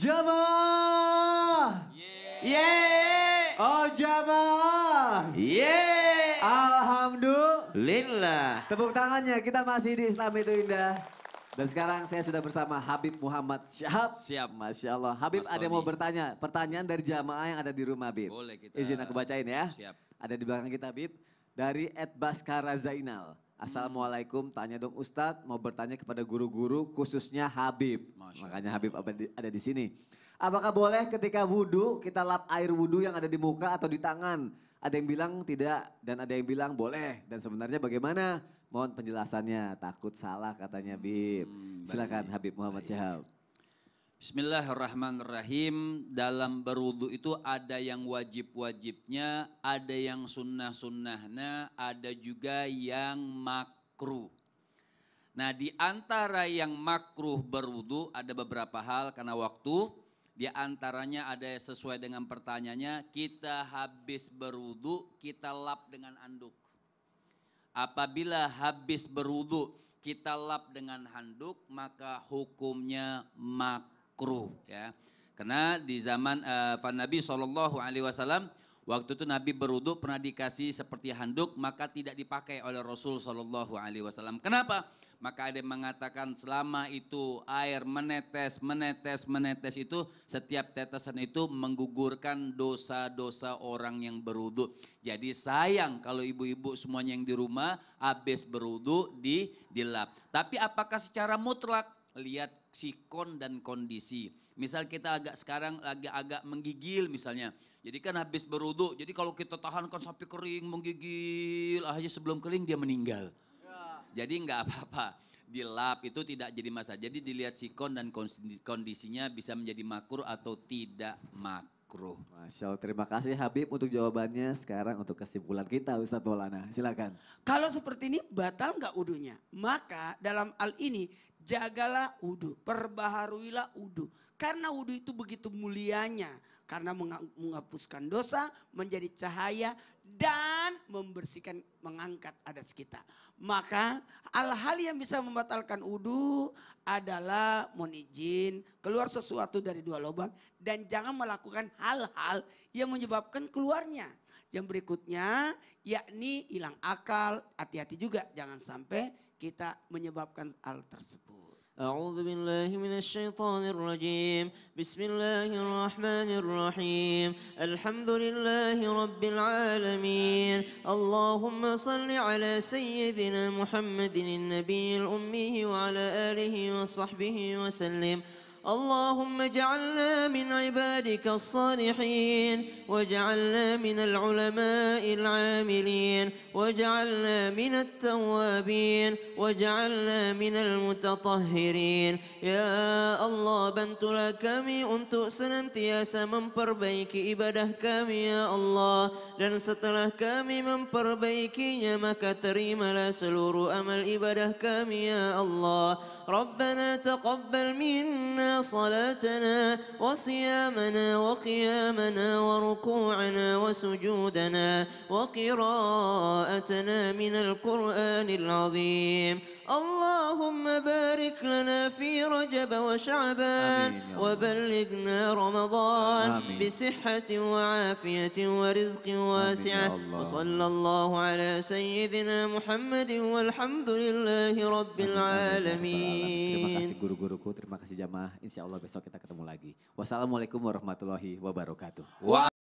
Jamaah. Yeah. Oh jamaah. Yeah. Alhamdulillah. Tepuk tangannya kita masih di Islam itu indah. Dan sekarang saya sudah bersama Habib Muhammad Syahab. Siap. Masya Allah. Habib Mas ada yang mau bertanya. Pertanyaan dari jamaah yang ada di rumah Habib. Boleh kita. Izin aku bacain ya. Siap. Ada di belakang kita Habib. Dari Baskara Zainal. Assalamualaikum, tanya dong Ustadz, mau bertanya kepada guru-guru khususnya Habib. Masya Makanya Habib ada di sini. Apakah boleh ketika wudhu kita lap air wudhu yang ada di muka atau di tangan? Ada yang bilang tidak dan ada yang bilang boleh. Dan sebenarnya bagaimana? Mohon penjelasannya, takut salah katanya Bib. Hmm, Silakan Habib Muhammad Syahab. Bismillahirrahmanirrahim. Dalam berudu itu ada yang wajib-wajibnya, ada yang sunnah-sunnahnya, ada juga yang makruh. Nah di antara yang makruh berudu ada beberapa hal karena waktu. Di antaranya ada sesuai dengan pertanyaannya, kita habis berudu, kita lap dengan handuk. Apabila habis berudu, kita lap dengan handuk, maka hukumnya makruh makruh ya. Karena di zaman uh, Nabi Shallallahu Alaihi Wasallam waktu itu Nabi beruduk pernah dikasih seperti handuk maka tidak dipakai oleh Rasul Shallallahu Alaihi Wasallam. Kenapa? Maka ada yang mengatakan selama itu air menetes, menetes, menetes itu setiap tetesan itu menggugurkan dosa-dosa orang yang beruduk. Jadi sayang kalau ibu-ibu semuanya yang di rumah habis beruduk di dilap. Tapi apakah secara mutlak lihat sikon dan kondisi. Misal kita agak sekarang agak-agak menggigil misalnya. Jadi kan habis berudu, jadi kalau kita tahankan sapi kering menggigil, aja sebelum kering dia meninggal. Jadi nggak apa-apa. Dilap itu tidak jadi masalah. Jadi dilihat sikon dan kondisinya bisa menjadi makruh atau tidak makruh. Masya Allah, terima kasih Habib untuk jawabannya. Sekarang untuk kesimpulan kita Ustadz Maulana, silakan. Kalau seperti ini batal nggak udunya? Maka dalam al ini jagalah wudhu, perbaharuilah wudhu. Karena wudhu itu begitu mulianya. Karena menghapuskan dosa, menjadi cahaya, dan membersihkan, mengangkat adat kita. Maka hal-hal yang bisa membatalkan wudhu adalah mohon izin, keluar sesuatu dari dua lubang. Dan jangan melakukan hal-hal yang menyebabkan keluarnya. Yang berikutnya yakni hilang akal, hati-hati juga jangan sampai kita menyebabkan hal tersebut. أعوذ بالله من الشيطان الرجيم بسم الله الرحمن الرحيم الحمد لله رب العالمين اللهم صل على سيدنا محمد النبي الأمي وعلى آله وصحبه اللهم اجعلنا من عبادك الصالحين واجعلنا من العلماء العاملين واجعلنا من التوابين واجعلنا من المتطهرين يا الله بنت لك من تؤسن انتياس من بربيك إباده كام يا الله dan setelah kami memperbaikinya maka terimalah seluruh أمل ibadah kami يا الله ربنا تقبل منا صلاتنا وصيامنا وقيامنا وركوعنا وسجودنا وقراءتنا من القرآن العظيم اللهم بارك لنا في رجب وشعبان آمين وبلغنا رمضان آمين بصحة وعافية ورزق واسعة وصلى الله على سيدنا محمد والحمد لله رب العالمين terima kasih jamaah insyaallah besok kita ketemu lagi wassalamualaikum warahmatullahi wabarakatuh